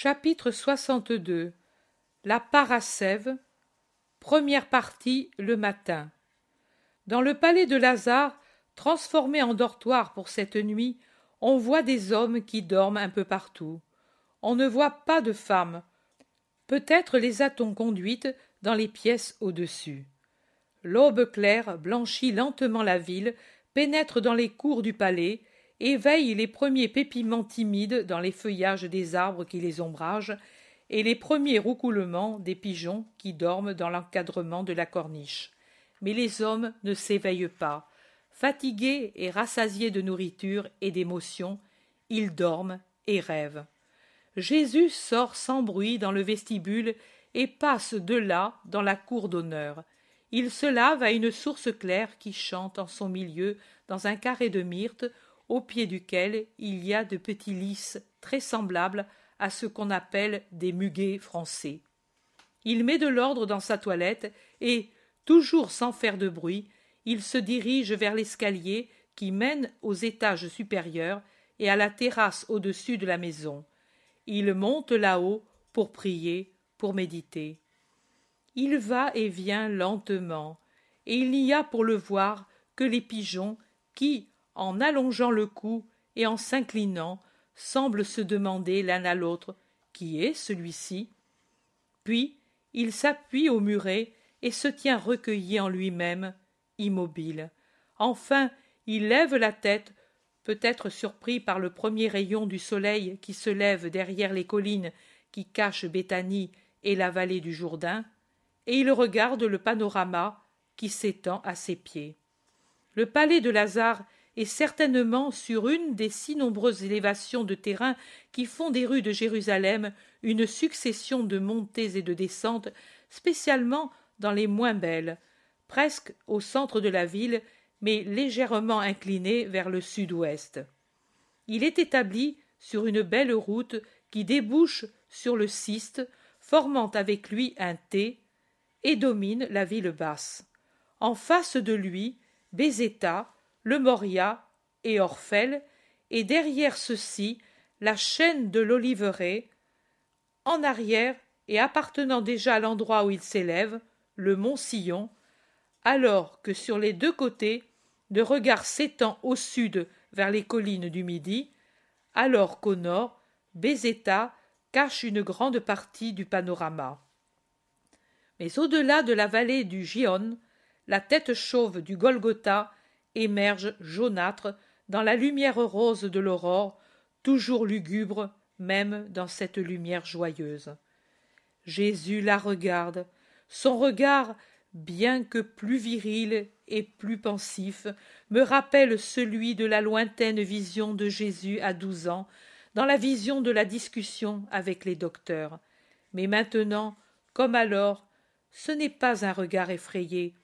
Chapitre 62 La Parasève Première partie le matin. Dans le palais de Lazare, transformé en dortoir pour cette nuit, on voit des hommes qui dorment un peu partout. On ne voit pas de femmes. Peut-être les a-t-on conduites dans les pièces au-dessus. L'aube claire blanchit lentement la ville, pénètre dans les cours du palais, Éveille les premiers pépiments timides dans les feuillages des arbres qui les ombragent et les premiers roucoulements des pigeons qui dorment dans l'encadrement de la corniche. Mais les hommes ne s'éveillent pas. Fatigués et rassasiés de nourriture et d'émotion ils dorment et rêvent. Jésus sort sans bruit dans le vestibule et passe de là dans la cour d'honneur. Il se lave à une source claire qui chante en son milieu dans un carré de myrte au pied duquel il y a de petits lys très semblables à ce qu'on appelle des muguets français. Il met de l'ordre dans sa toilette et, toujours sans faire de bruit, il se dirige vers l'escalier qui mène aux étages supérieurs et à la terrasse au-dessus de la maison. Il monte là-haut pour prier, pour méditer. Il va et vient lentement, et il n'y a pour le voir que les pigeons qui, en allongeant le cou et en s'inclinant, semble se demander l'un à l'autre Qui est celui-ci Puis il s'appuie au muret et se tient recueilli en lui-même, immobile. Enfin, il lève la tête, peut-être surpris par le premier rayon du soleil qui se lève derrière les collines qui cachent Béthanie et la vallée du Jourdain, et il regarde le panorama qui s'étend à ses pieds. Le palais de Lazare et certainement sur une des si nombreuses élévations de terrain qui font des rues de Jérusalem une succession de montées et de descentes, spécialement dans les moins belles, presque au centre de la ville, mais légèrement inclinée vers le sud-ouest. Il est établi sur une belle route qui débouche sur le Ciste, formant avec lui un T, et domine la ville basse. En face de lui, Bézéta, le Moria et Orphel, et derrière ceux-ci la chaîne de l'Oliveraie, en arrière et appartenant déjà à l'endroit où il s'élève, le mont Sillon, alors que sur les deux côtés, le regard s'étend au sud vers les collines du Midi, alors qu'au nord, Bezeta cache une grande partie du panorama. Mais au-delà de la vallée du Gion, la tête chauve du Golgotha émerge jaunâtre dans la lumière rose de l'aurore toujours lugubre même dans cette lumière joyeuse jésus la regarde son regard bien que plus viril et plus pensif me rappelle celui de la lointaine vision de jésus à douze ans dans la vision de la discussion avec les docteurs mais maintenant comme alors ce n'est pas un regard effrayé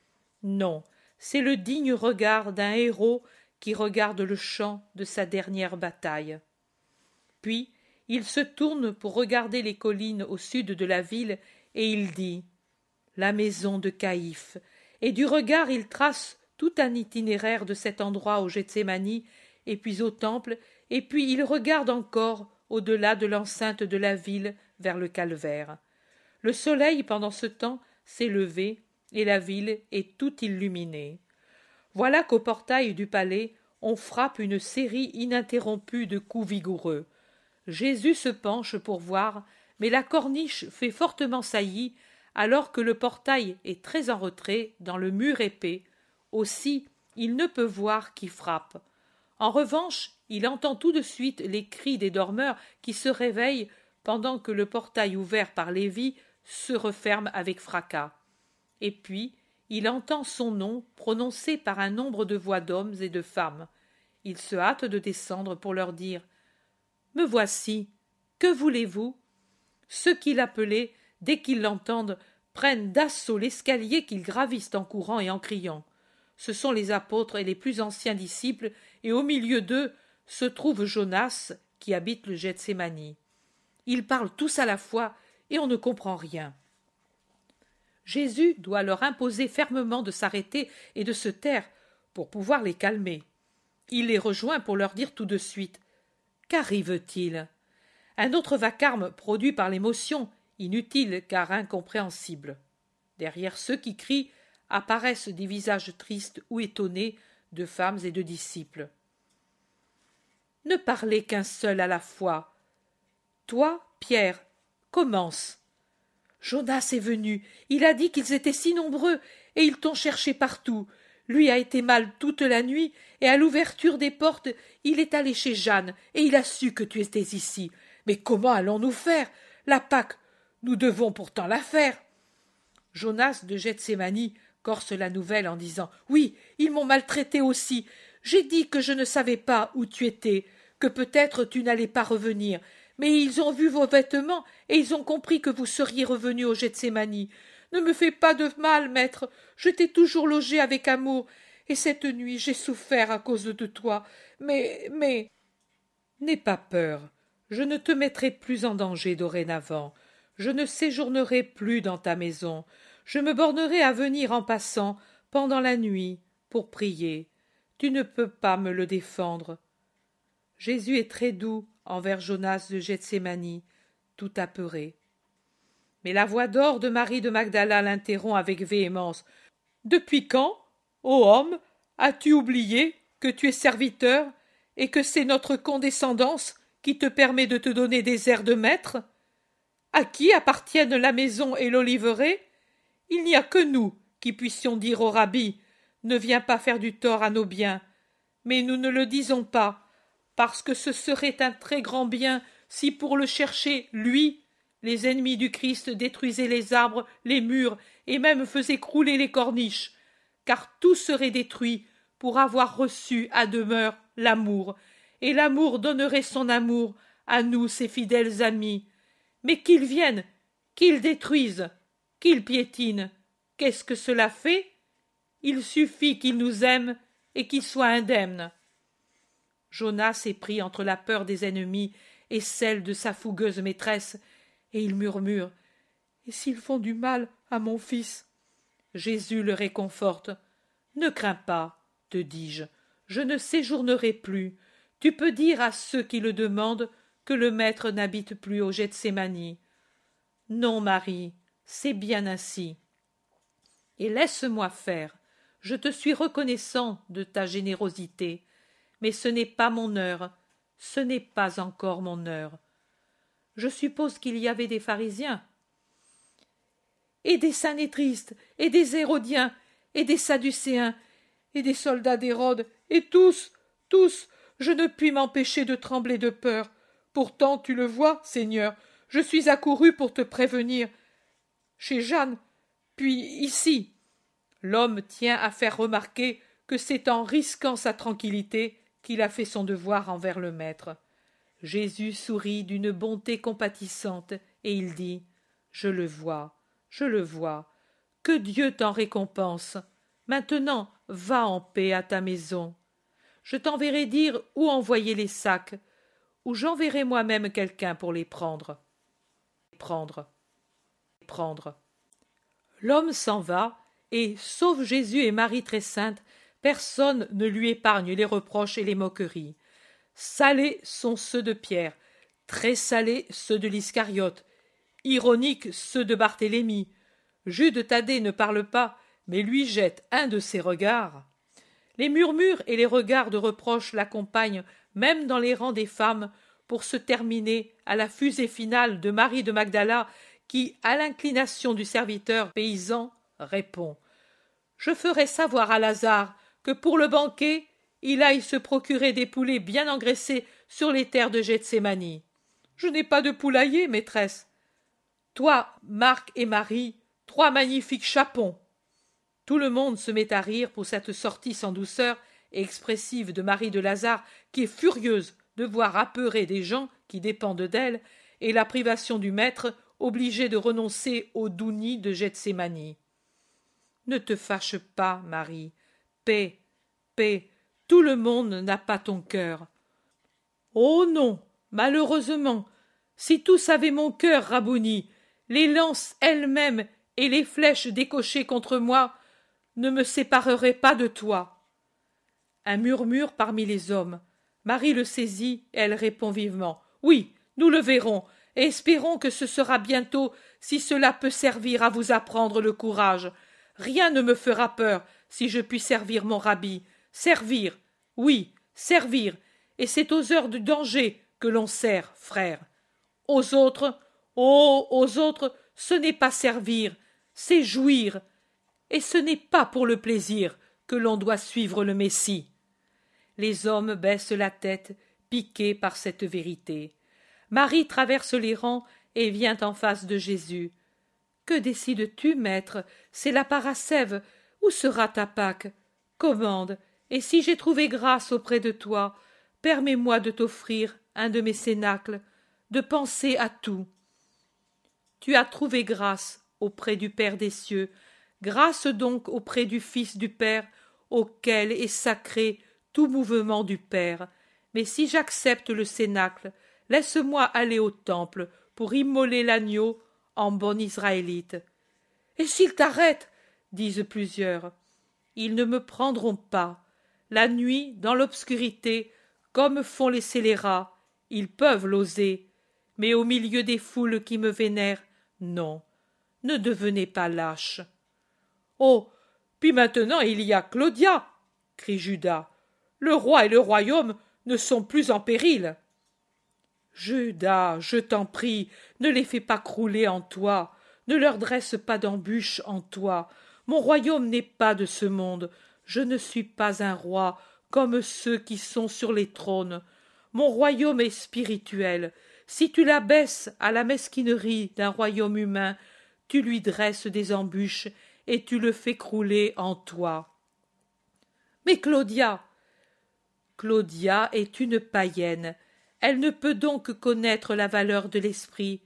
non c'est le digne regard d'un héros qui regarde le champ de sa dernière bataille. Puis il se tourne pour regarder les collines au sud de la ville, et il dit La maison de Caïphe, et du regard il trace tout un itinéraire de cet endroit au Gethsemane, et puis au temple, et puis il regarde encore au-delà de l'enceinte de la ville vers le calvaire. Le soleil, pendant ce temps, s'est levé, et la ville est tout illuminée. Voilà qu'au portail du palais on frappe une série ininterrompue de coups vigoureux. Jésus se penche pour voir, mais la corniche fait fortement saillie, alors que le portail est très en retrait dans le mur épais. Aussi, il ne peut voir qui frappe. En revanche, il entend tout de suite les cris des dormeurs qui se réveillent pendant que le portail ouvert par Lévi se referme avec fracas et puis il entend son nom prononcé par un nombre de voix d'hommes et de femmes. Il se hâte de descendre pour leur dire Me voici, que voulez-vous Ceux qui l'appelaient, dès qu'ils l'entendent, prennent d'assaut l'escalier qu'ils gravissent en courant et en criant. Ce sont les apôtres et les plus anciens disciples, et au milieu d'eux se trouve Jonas, qui habite le Gethsemane. Ils parlent tous à la fois, et on ne comprend rien. Jésus doit leur imposer fermement de s'arrêter et de se taire pour pouvoir les calmer. Il les rejoint pour leur dire tout de suite Qu'arrive-t-il Un autre vacarme produit par l'émotion, inutile car incompréhensible. Derrière ceux qui crient apparaissent des visages tristes ou étonnés de femmes et de disciples. Ne parlez qu'un seul à la fois. Toi, Pierre, commence. Jonas est venu. Il a dit qu'ils étaient si nombreux, et ils t'ont cherché partout. Lui a été mal toute la nuit, et à l'ouverture des portes, il est allé chez Jeanne, et il a su que tu étais ici. Mais comment allons-nous faire La Pâque, nous devons pourtant la faire. Jonas de Gethsemane corse la nouvelle en disant Oui, ils m'ont maltraité aussi. J'ai dit que je ne savais pas où tu étais, que peut-être tu n'allais pas revenir, mais ils ont vu vos vêtements, et ils ont compris que vous seriez revenu au Gethsemane. Ne me fais pas de mal, maître. Je t'ai toujours logé avec amour, et cette nuit j'ai souffert à cause de toi. Mais mais. N'aie pas peur. Je ne te mettrai plus en danger dorénavant. Je ne séjournerai plus dans ta maison. Je me bornerai à venir en passant pendant la nuit pour prier. Tu ne peux pas me le défendre. Jésus est très doux envers Jonas de Gethsemane, tout apeuré. Mais la voix d'or de Marie de Magdala l'interrompt avec véhémence. Depuis quand, ô homme, as-tu oublié que tu es serviteur et que c'est notre condescendance qui te permet de te donner des airs de maître À qui appartiennent la maison et l'oliveraie Il n'y a que nous qui puissions dire au rabbi Ne viens pas faire du tort à nos biens. Mais nous ne le disons pas, parce que ce serait un très grand bien si pour le chercher, lui, les ennemis du Christ détruisaient les arbres, les murs, et même faisaient crouler les corniches, car tout serait détruit pour avoir reçu à demeure l'amour, et l'amour donnerait son amour à nous, ses fidèles amis. Mais qu'ils viennent, qu'ils détruisent, qu'ils piétinent, qu'est-ce que cela fait Il suffit qu'il nous aime et qu'ils soient indemnes. Jonas est pris entre la peur des ennemis et celle de sa fougueuse maîtresse, et il murmure Et s'ils font du mal à mon fils Jésus le réconforte. Ne crains pas, te dis-je, je ne séjournerai plus. Tu peux dire à ceux qui le demandent que le maître n'habite plus au Gethsemane. Non, Marie, c'est bien ainsi. Et laisse-moi faire. Je te suis reconnaissant de ta générosité mais ce n'est pas mon heure. Ce n'est pas encore mon heure. Je suppose qu'il y avait des pharisiens. Et des sanétristes, et des hérodiens, et des sadducéens, et des soldats d'Hérode, et tous, tous, je ne puis m'empêcher de trembler de peur. Pourtant, tu le vois, Seigneur, je suis accouru pour te prévenir. Chez Jeanne, puis ici. L'homme tient à faire remarquer que c'est en risquant sa tranquillité qu'il a fait son devoir envers le Maître. Jésus sourit d'une bonté compatissante, et il dit. Je le vois, je le vois. Que Dieu t'en récompense. Maintenant va en paix à ta maison. Je t'enverrai dire où envoyer les sacs, ou j'enverrai moi même quelqu'un pour les prendre. Prendre. Prendre. L'homme s'en va, et, sauf Jésus et Marie très sainte, Personne ne lui épargne les reproches et les moqueries. Salés sont ceux de Pierre, très salés ceux de l'Iscariote, ironiques ceux de Barthélemy. Jude Thaddée ne parle pas, mais lui jette un de ses regards. Les murmures et les regards de reproche l'accompagnent même dans les rangs des femmes pour se terminer à la fusée finale de Marie de Magdala qui, à l'inclination du serviteur paysan, répond Je ferai savoir à Lazare que pour le banquet, il aille se procurer des poulets bien engraissés sur les terres de Gethsemane. Je n'ai pas de poulailler, maîtresse. Toi, Marc et Marie, trois magnifiques chapons. Tout le monde se met à rire pour cette sortie sans douceur et expressive de Marie de Lazare, qui est furieuse de voir apeurer des gens qui dépendent d'elle, et la privation du maître obligé de renoncer au doux de Gethsemane. Ne te fâche pas, Marie, paix, paix, tout le monde n'a pas ton cœur. Oh non, malheureusement, si tous avaient mon cœur, Rabouni, les lances elles-mêmes et les flèches décochées contre moi ne me sépareraient pas de toi. Un murmure parmi les hommes. Marie le saisit, elle répond vivement. Oui, nous le verrons, et espérons que ce sera bientôt si cela peut servir à vous apprendre le courage. Rien ne me fera peur, si je puis servir mon rabbi. Servir. Oui, servir. Et c'est aux heures du danger que l'on sert, frère. Aux autres, oh, aux autres, ce n'est pas servir, c'est jouir. Et ce n'est pas pour le plaisir que l'on doit suivre le Messie. Les hommes baissent la tête, piqués par cette vérité. Marie traverse les rangs et vient en face de Jésus. Que décides-tu, maître C'est la parasève. Où sera ta Pâque Commande, et si j'ai trouvé grâce auprès de toi, permets-moi de t'offrir un de mes cénacles, de penser à tout. Tu as trouvé grâce auprès du Père des cieux, grâce donc auprès du Fils du Père, auquel est sacré tout mouvement du Père. Mais si j'accepte le cénacle, laisse-moi aller au temple pour immoler l'agneau en bon israélite. Et s'il t'arrête, disent plusieurs. Ils ne me prendront pas. La nuit, dans l'obscurité, comme font les scélérats, ils peuvent l'oser. Mais au milieu des foules qui me vénèrent, non. Ne devenez pas lâches. Oh. Puis maintenant il y a Claudia. Crie Judas. Le roi et le royaume ne sont plus en péril. Judas, je t'en prie, ne les fais pas crouler en toi, ne leur dresse pas d'embûches en toi, mon royaume n'est pas de ce monde. Je ne suis pas un roi comme ceux qui sont sur les trônes. Mon royaume est spirituel. Si tu l'abaisses à la mesquinerie d'un royaume humain, tu lui dresses des embûches et tu le fais crouler en toi. Mais Claudia. Claudia est une païenne. Elle ne peut donc connaître la valeur de l'esprit.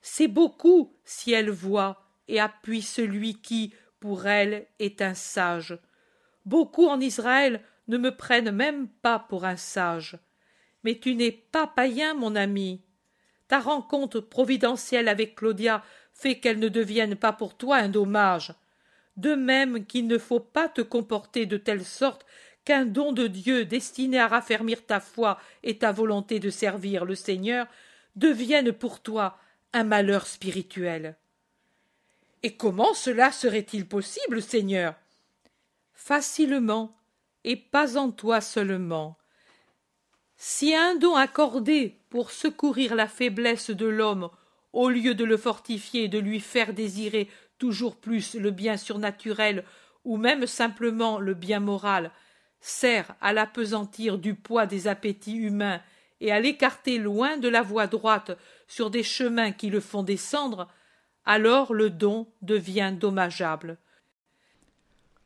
C'est beaucoup si elle voit et appuie celui qui, pour elle est un sage. Beaucoup en Israël ne me prennent même pas pour un sage. Mais tu n'es pas païen, mon ami. Ta rencontre providentielle avec Claudia fait qu'elle ne devienne pas pour toi un dommage. De même qu'il ne faut pas te comporter de telle sorte qu'un don de Dieu destiné à raffermir ta foi et ta volonté de servir le Seigneur devienne pour toi un malheur spirituel. Et comment cela serait-il possible, Seigneur Facilement, et pas en toi seulement. Si un don accordé pour secourir la faiblesse de l'homme, au lieu de le fortifier et de lui faire désirer toujours plus le bien surnaturel ou même simplement le bien moral, sert à l'apesantir du poids des appétits humains et à l'écarter loin de la voie droite sur des chemins qui le font descendre, alors le don devient dommageable.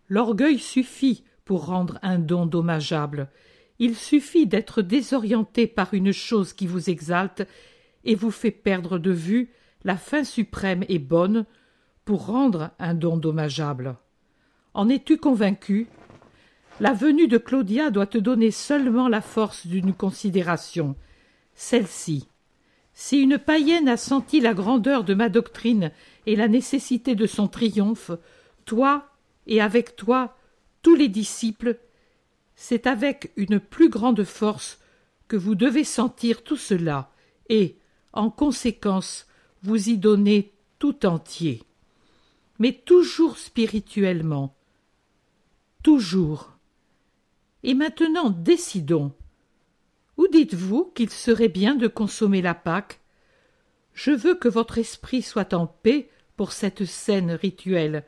L'orgueil suffit pour rendre un don dommageable. Il suffit d'être désorienté par une chose qui vous exalte et vous fait perdre de vue la fin suprême et bonne pour rendre un don dommageable. En es-tu convaincu La venue de Claudia doit te donner seulement la force d'une considération. Celle-ci, si une païenne a senti la grandeur de ma doctrine et la nécessité de son triomphe, toi, et avec toi, tous les disciples, c'est avec une plus grande force que vous devez sentir tout cela, et, en conséquence, vous y donner tout entier. Mais toujours spirituellement. Toujours. Et maintenant décidons. Où dites-vous qu'il serait bien de consommer la Pâque Je veux que votre esprit soit en paix pour cette scène rituelle,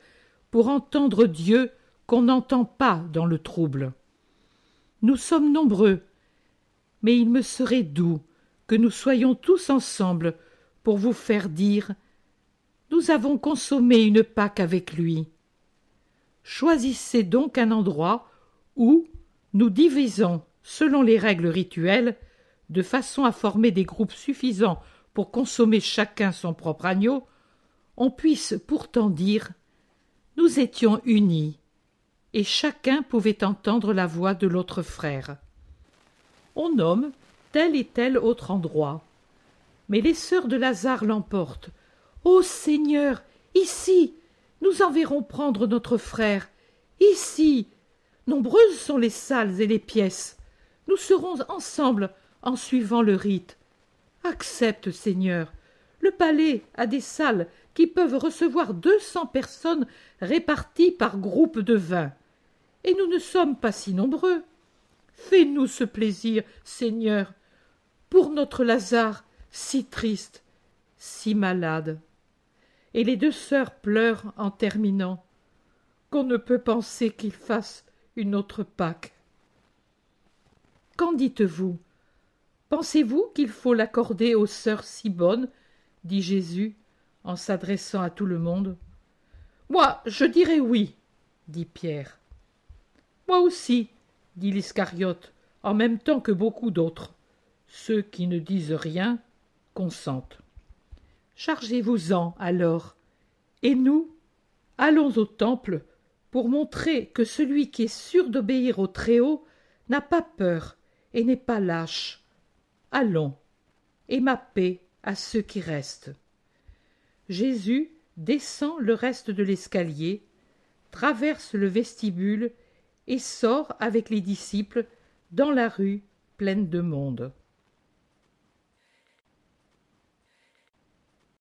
pour entendre Dieu qu'on n'entend pas dans le trouble. Nous sommes nombreux, mais il me serait doux que nous soyons tous ensemble pour vous faire dire Nous avons consommé une Pâque avec lui. Choisissez donc un endroit où nous divisons selon les règles rituelles, de façon à former des groupes suffisants pour consommer chacun son propre agneau, on puisse pourtant dire Nous étions unis, et chacun pouvait entendre la voix de l'autre frère. On nomme tel et tel autre endroit. Mais les sœurs de Lazare l'emportent. Ô Seigneur, ici, nous enverrons prendre notre frère. Ici, nombreuses sont les salles et les pièces. Nous serons ensemble en suivant le rite. Accepte, Seigneur. Le palais a des salles qui peuvent recevoir deux cents personnes réparties par groupes de vingt. Et nous ne sommes pas si nombreux. Fais-nous ce plaisir, Seigneur, pour notre Lazare, si triste, si malade. Et les deux sœurs pleurent en terminant. Qu'on ne peut penser qu'il fasse une autre Pâque. Qu'en dites-vous Pensez-vous qu'il faut l'accorder aux sœurs si bonnes dit Jésus en s'adressant à tout le monde. Moi, je dirais oui, dit Pierre. Moi aussi, dit l'Iscariote, en même temps que beaucoup d'autres. Ceux qui ne disent rien consentent. Chargez-vous-en alors, et nous allons au temple pour montrer que celui qui est sûr d'obéir au Très-Haut n'a pas peur et n'est pas lâche. Allons, et ma paix à ceux qui restent. Jésus descend le reste de l'escalier, traverse le vestibule et sort avec les disciples dans la rue pleine de monde.